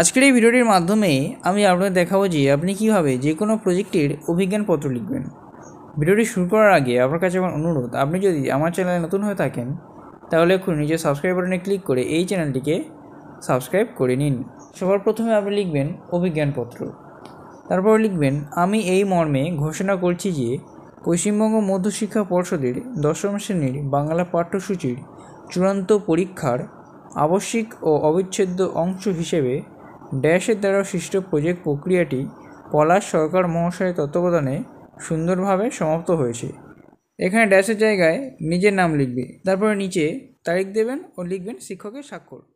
আজকের এই ভিডিওটির মাধ্যমে আমি আপনাকে দেখাবো যে আপনি কিভাবে যে কোনো প্রজেক্টের অভিজ্ঞানপত্র লিখবেন ভিডিওটি শুরু করার আগে আপনার কাছে আমার অনুরোধ আপনি যদি আমার চ্যানেলে নতুন হয়ে থাকেন তাহলে এখন নিজের সাবস্ক্রাইব বাটনে ক্লিক করে এই চ্যানেলটিকে সাবস্ক্রাইব করে নিন সবার প্রথমে আপনি লিখবেন অভিজ্ঞানপত্র তারপর লিখবেন আমি এই মর্মে ঘোষণা করছি যে পশ্চিমবঙ্গ মধ্যশিক্ষা পর্ষদের দশম শ্রেণীর বাংলা পাঠ্যসূচির চূড়ান্ত পরীক্ষার আবশ্যিক ও অবিচ্ছেদ্য অংশ হিসেবে ড্যাশের দ্বারা সৃষ্ট প্রজেক্ট প্রক্রিয়াটি পলাশ সরকার মহাশয়ের তত্ত্বাবধানে সুন্দরভাবে সমাপ্ত হয়েছে এখানে ড্যাশের জায়গায় নিজের নাম লিখবে তারপরে নিচে তারিখ দেবেন ও লিখবেন শিক্ষকের স্বাক্ষর